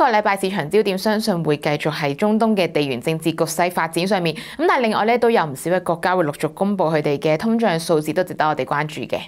个礼拜市场焦点相信会继续系中东嘅地缘政治局势发展上面，咁但系另外咧都有唔少嘅国家会陆续公布佢哋嘅通胀数字，都值得我哋关注嘅。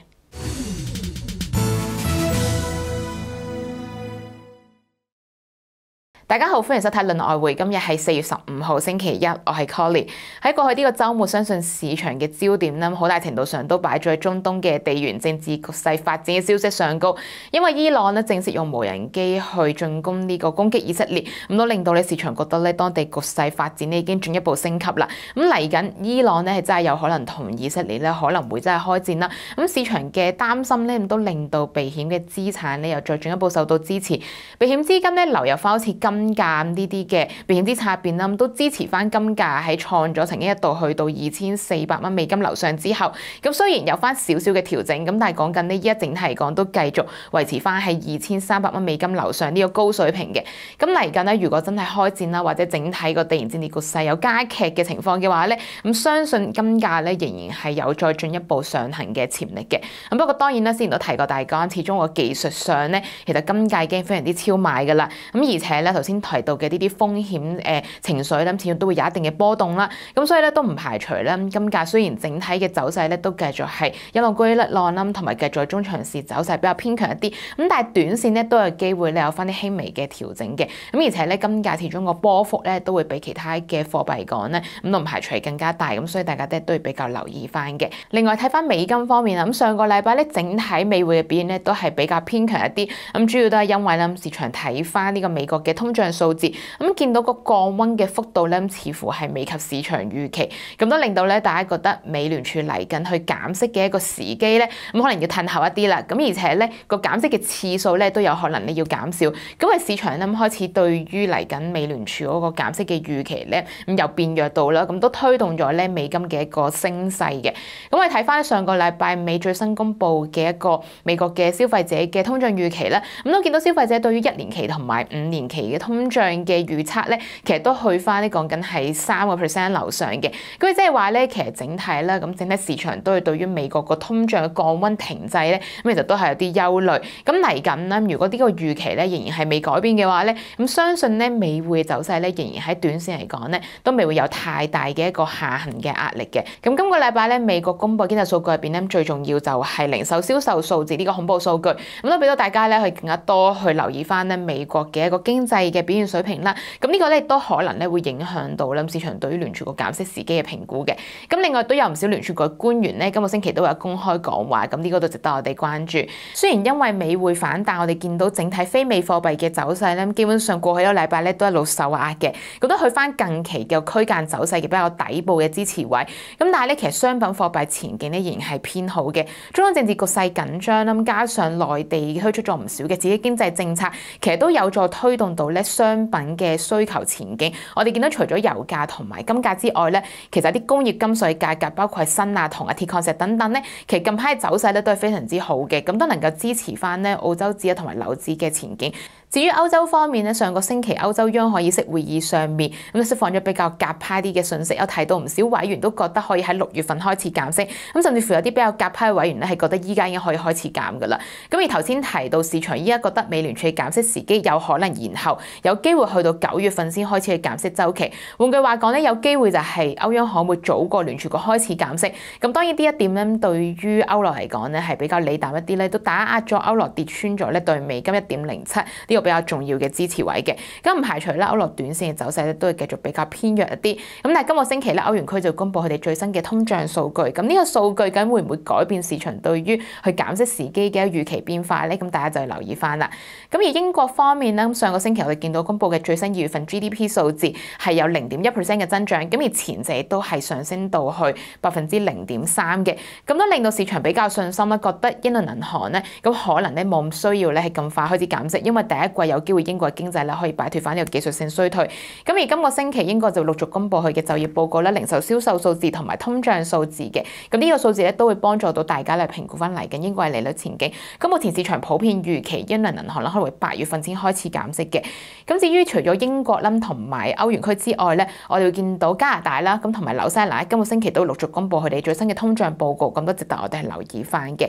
大家好，欢迎收睇论外汇。今日系四月十五号星期一，我系 Colin。喺过去呢个周末，相信市场嘅焦点咧，好大程度上都摆喺中东嘅地缘政治局势发展嘅消息上高。因为伊朗咧正式用无人机去进攻呢个攻击以色列，咁都令到呢市场觉得咧当地局势发展咧已经进一步升级啦。咁嚟紧伊朗咧系真系有可能同以色列咧可能会真系开战啦。咁市场嘅担心咧，都令到避险嘅资产咧又再进一步受到支持，避险资金咧流入翻好似金。金價呢啲嘅避金資產入邊啦，都支持翻金價喺創咗曾經一度去到二千四百蚊美金樓上之後，咁雖然有翻少少嘅調整，咁但係講緊呢一整體嚟講都繼續維持翻喺二千三百蚊美金樓上呢個高水平嘅。咁嚟緊咧，如果真係開戰啦，或者整體個地緣政治局勢有加劇嘅情況嘅話咧，咁相信金價咧仍然係有再進一步上行嘅潛力嘅。咁不過當然啦，先前都提過，大家，講始終個技術上咧，其實金價已經非常之超買噶啦。咁而且咧，頭先。先提到嘅呢啲風險誒情緒咧，始終都會有一定嘅波動啦。咁所以咧都唔排除咧，金價雖然整體嘅走勢咧都繼續係一浪高一浪啦，同埋繼續中長線走勢比較偏強一啲。咁但係短線咧都有機會咧有翻啲輕微嘅調整嘅。咁而且咧金價其中個波幅咧都會比其他嘅貨幣港咧咁都唔排除更加大。咁所以大家咧都係比較留意翻嘅。另外睇翻美金方面啦，咁上個禮拜咧整體美匯嘅表現咧都係比較偏強一啲。咁主要都係因為咧市場睇翻呢個美國嘅通脹。數字咁見到個降温嘅幅度咧，似乎係未及市場預期，咁都令到咧大家覺得美聯儲嚟緊去減息嘅一個時機咧，咁可能要褪後一啲啦。咁而且咧個減息嘅次數咧都有可能你要減少，咁啊市場咧開始對於嚟緊美聯儲嗰個減息嘅預期咧，咁又變弱到啦，咁都推動咗咧美金嘅一個升勢嘅。咁我睇翻上個禮拜美最新公佈嘅一個美國嘅消費者嘅通脹預期咧，咁都見到消費者對於一年期同埋五年期嘅通脹嘅預測咧，其實都去翻呢講緊係三個 percent 樓上嘅。咁即係話咧，其實整體啦，咁整體市場都係對於美國個通脹嘅降温停滯咧，咁其實都係有啲憂慮。咁嚟緊啦，如果呢個預期咧仍然係未改變嘅話咧，咁相信咧美匯走勢咧仍然喺短線嚟講咧，都未會有太大嘅一個下行嘅壓力嘅。咁今個禮拜咧，美國公布經濟數據入邊咧，最重要就係零售銷售數字呢個恐怖數據。咁都俾到大家咧去更加多去留意翻咧美國嘅一個經濟。嘅表現水平啦，咁呢個咧都可能咧會影響到啦，市場對於聯儲局減息時機嘅評估嘅。咁另外都有唔少聯儲局官員咧，今個星期都有公開講話，咁呢個都值得我哋關注。雖然因為美匯反，弹，我哋見到整體非美貨幣嘅走勢咧，基本上過去一個禮拜咧都一路受壓嘅。觉得去翻近期嘅區間走勢嘅比較底部嘅支持位，咁但係咧其實商品貨幣前景咧仍然係偏好嘅。中央政治局勢緊張啦，加上內地推出咗唔少嘅自己經濟政策，其實都有助推動到咧。商品嘅需求前景，我哋見到除咗油價同埋金價之外咧，其實啲工業金屬價格，包括銅啊、鐵礦石等等咧，其實近排走勢咧都係非常之好嘅，咁都能夠支持翻咧澳洲紙啊同埋樓紙嘅前景。至於歐洲方面咧，上個星期歐洲央行議息會議上面咁釋放咗比較夹派啲嘅信息，我睇到唔少委員都覺得可以喺六月份開始減息，咁甚至乎有啲比較夹派嘅委員咧係覺得依家已經可以開始減噶啦。咁而頭先提到市場依家覺得美聯儲減息時機有可能延後。有機會去到九月份先開始去減息週期。換句話講咧，有機會就係歐央行會早過聯儲局開始減息。咁當然呢一點咧，對於歐羅嚟講咧係比較理淡一啲咧，都打壓咗歐羅跌穿咗咧對美金一點零七呢個比較重要嘅支持位嘅。咁唔排除啦，歐羅短線嘅走勢咧都會繼續比較偏弱一啲。咁但係今個星期咧，歐元區就公佈佢哋最新嘅通脹數據。咁呢個數據緊會唔會改變市場對於去減息時機嘅預期變化咧？咁大家就留意翻啦。咁而英國方面咧，上個星期我哋見到公佈嘅最新二月份 GDP 數字係有零點一 percent 嘅增長，咁而前者都係上升到去百分之零點三嘅，咁都令到市場比較信心啦，覺得英倫銀行咧咁可能咧冇咁需要咧係咁快開始減息，因為第一季有機會英國經濟咧可以擺脱翻呢個技術性衰退。咁而今個星期英國就陸續公佈佢嘅就業報告啦、零售銷售數字同埋通脹數字嘅，咁呢個數字咧都會幫助到大家嚟評估翻嚟緊英國嘅利率前景。咁目前市場普遍預期英倫銀行咧可能會八月份先開始減息嘅。咁至於除咗英國啦同埋歐元區之外咧，我哋會見到加拿大啦，咁同埋紐西蘭今個星期都陸續公布佢哋最新嘅通脹報告，咁都值得我哋係留意翻嘅。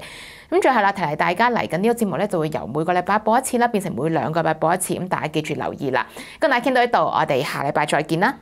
咁最後啦，提提大家嚟緊呢個節目咧，就會由每個禮拜播一次啦，變成每兩個禮拜播一次，咁大家記住留意啦。今日傾到呢度，我哋下禮拜再見啦。